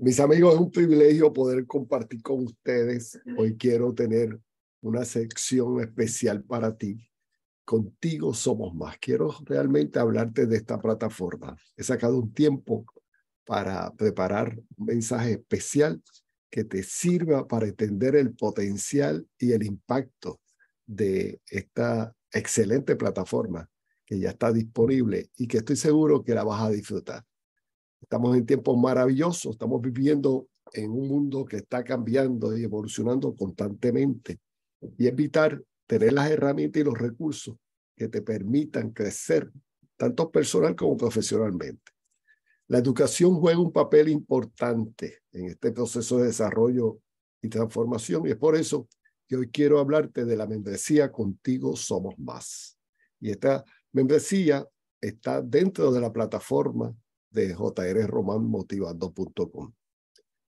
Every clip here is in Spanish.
Mis amigos, es un privilegio poder compartir con ustedes. Hoy quiero tener una sección especial para ti. Contigo somos más. Quiero realmente hablarte de esta plataforma. He sacado un tiempo para preparar un mensaje especial que te sirva para entender el potencial y el impacto de esta excelente plataforma que ya está disponible y que estoy seguro que la vas a disfrutar. Estamos en tiempos maravillosos, estamos viviendo en un mundo que está cambiando y evolucionando constantemente. Y es tener las herramientas y los recursos que te permitan crecer, tanto personal como profesionalmente. La educación juega un papel importante en este proceso de desarrollo y transformación y es por eso que hoy quiero hablarte de la membresía Contigo Somos Más. Y esta membresía está dentro de la plataforma de jrromanmotivando.com.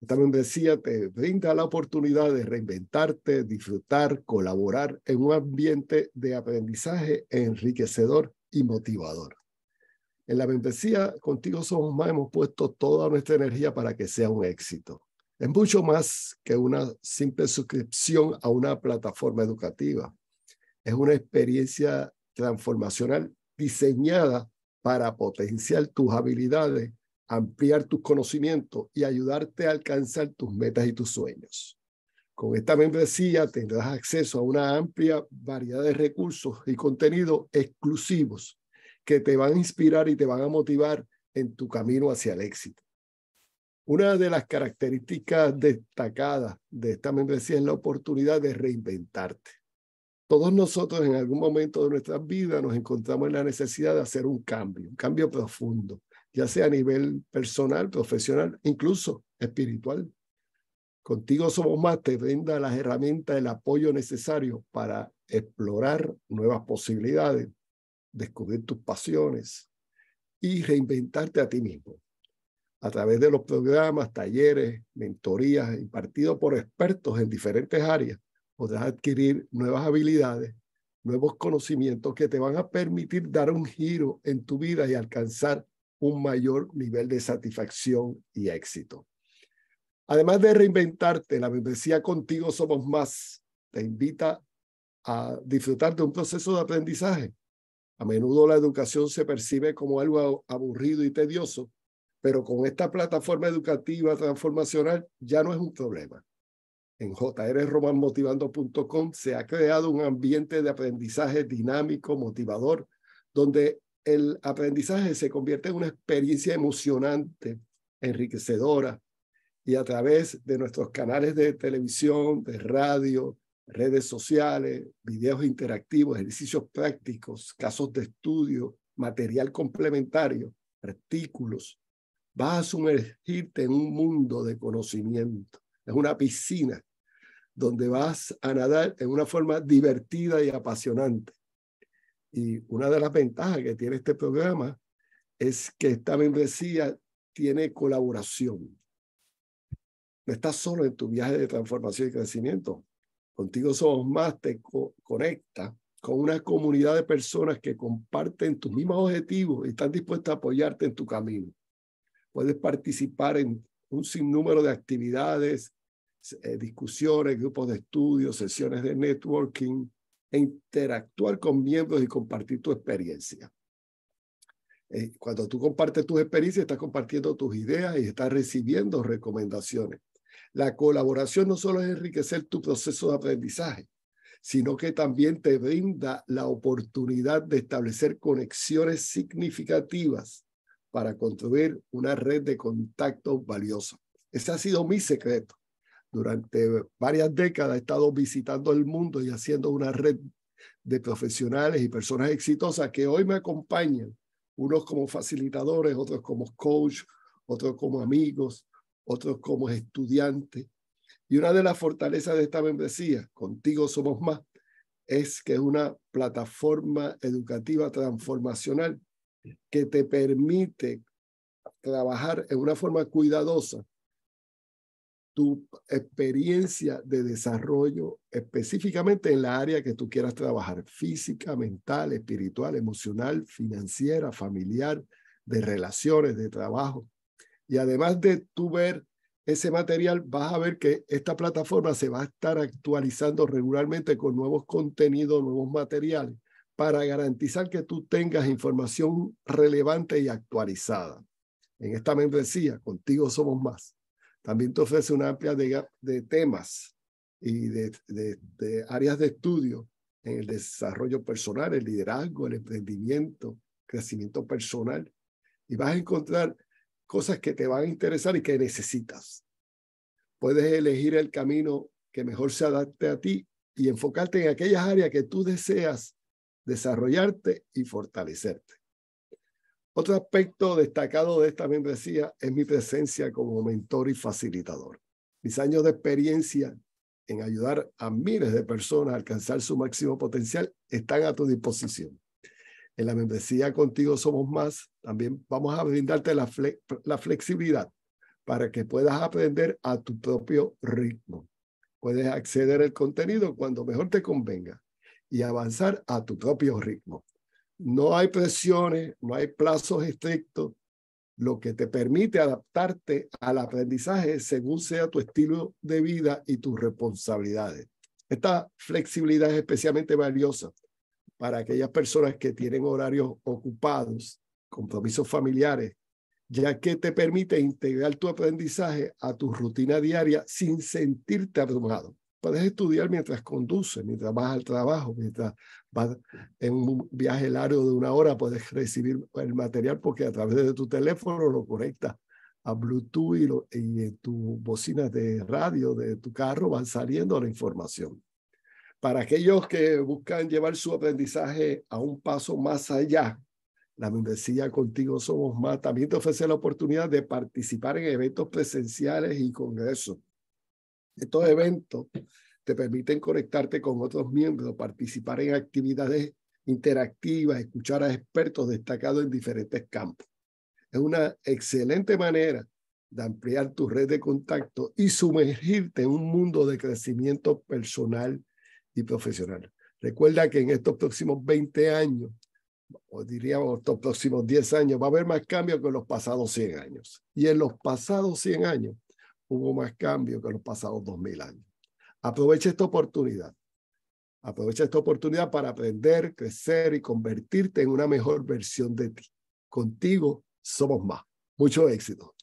Esta membresía te brinda la oportunidad de reinventarte, disfrutar, colaborar en un ambiente de aprendizaje enriquecedor y motivador. En la membresía Contigo Somos Más hemos puesto toda nuestra energía para que sea un éxito. Es mucho más que una simple suscripción a una plataforma educativa. Es una experiencia transformacional diseñada para potenciar tus habilidades, ampliar tus conocimientos y ayudarte a alcanzar tus metas y tus sueños. Con esta membresía tendrás acceso a una amplia variedad de recursos y contenidos exclusivos que te van a inspirar y te van a motivar en tu camino hacia el éxito. Una de las características destacadas de esta membresía es la oportunidad de reinventarte. Todos nosotros en algún momento de nuestras vidas nos encontramos en la necesidad de hacer un cambio, un cambio profundo, ya sea a nivel personal, profesional, incluso espiritual. Contigo somos más, te brinda las herramientas, el apoyo necesario para explorar nuevas posibilidades, descubrir tus pasiones y reinventarte a ti mismo. A través de los programas, talleres, mentorías impartidos por expertos en diferentes áreas, podrás adquirir nuevas habilidades, nuevos conocimientos que te van a permitir dar un giro en tu vida y alcanzar un mayor nivel de satisfacción y éxito. Además de reinventarte, la membresía Contigo Somos Más te invita a disfrutar de un proceso de aprendizaje. A menudo la educación se percibe como algo aburrido y tedioso, pero con esta plataforma educativa transformacional ya no es un problema en jrromanmotivando.com se ha creado un ambiente de aprendizaje dinámico, motivador, donde el aprendizaje se convierte en una experiencia emocionante, enriquecedora, y a través de nuestros canales de televisión, de radio, redes sociales, videos interactivos, ejercicios prácticos, casos de estudio, material complementario, artículos, vas a sumergirte en un mundo de conocimiento. Es una piscina donde vas a nadar en una forma divertida y apasionante. Y una de las ventajas que tiene este programa es que esta membresía tiene colaboración. No estás solo en tu viaje de transformación y crecimiento. Contigo somos más, te conecta con una comunidad de personas que comparten tus mismos objetivos y están dispuestas a apoyarte en tu camino. Puedes participar en un sinnúmero de actividades, eh, discusiones, grupos de estudio, sesiones de networking e interactuar con miembros y compartir tu experiencia. Eh, cuando tú compartes tus experiencias, estás compartiendo tus ideas y estás recibiendo recomendaciones. La colaboración no solo es enriquecer tu proceso de aprendizaje, sino que también te brinda la oportunidad de establecer conexiones significativas para construir una red de contactos valiosa. Ese ha sido mi secreto durante varias décadas he estado visitando el mundo y haciendo una red de profesionales y personas exitosas que hoy me acompañan, unos como facilitadores, otros como coach, otros como amigos, otros como estudiantes. Y una de las fortalezas de esta membresía, contigo somos más, es que es una plataforma educativa transformacional que te permite trabajar en una forma cuidadosa tu experiencia de desarrollo específicamente en la área que tú quieras trabajar, física, mental, espiritual, emocional, financiera, familiar, de relaciones, de trabajo. Y además de tú ver ese material, vas a ver que esta plataforma se va a estar actualizando regularmente con nuevos contenidos, nuevos materiales, para garantizar que tú tengas información relevante y actualizada. En esta membresía, contigo somos más también te ofrece una amplia de, temas y de, de, áreas de estudio en el desarrollo personal, el liderazgo, el emprendimiento, crecimiento personal. Y vas a encontrar cosas que te van a interesar y que necesitas. Puedes elegir el camino que mejor se adapte a ti y enfocarte en aquellas áreas que tú deseas desarrollarte y fortalecerte. Otro aspecto destacado de esta membresía es mi presencia como mentor y facilitador. Mis años de experiencia en ayudar a miles de personas a alcanzar su máximo potencial están a tu disposición. En la membresía Contigo Somos Más también vamos a brindarte la, flexibilidad para que puedas aprender a tu propio ritmo. Puedes acceder al contenido cuando mejor te convenga y avanzar a tu propio ritmo. No hay presiones, no hay plazos estrictos, lo que te permite adaptarte al aprendizaje según sea tu estilo de vida y tus responsabilidades. Esta flexibilidad es especialmente valiosa para aquellas personas que tienen horarios ocupados, compromisos familiares, ya que te permite integrar tu aprendizaje a tu rutina diaria sin sentirte abrumado puedes estudiar mientras conduces, mientras vas al trabajo, mientras vas en un viaje largo de una hora, puedes recibir el material porque a través de tu teléfono lo conectas a Bluetooth y, en tus bocinas de radio de tu carro van saliendo la información. Para aquellos que buscan llevar su aprendizaje a un paso más allá, la membresía Contigo Somos Más también te ofrece la oportunidad de participar en eventos presenciales y congresos estos eventos te permiten conectarte con otros miembros, participar en actividades interactivas, escuchar a expertos destacados en diferentes campos. Es una excelente manera de ampliar tu red de contacto y sumergirte en un mundo de crecimiento personal y profesional. Recuerda que en estos próximos 20 años, o diríamos estos próximos 10 años, va a haber más cambios que en los pasados 100 años. Y en los pasados 100 años hubo más cambio que los pasados 2000 años. Aprovecha esta oportunidad. Aprovecha esta oportunidad para aprender, crecer y convertirte en una mejor versión de ti. Contigo somos más. Mucho éxito.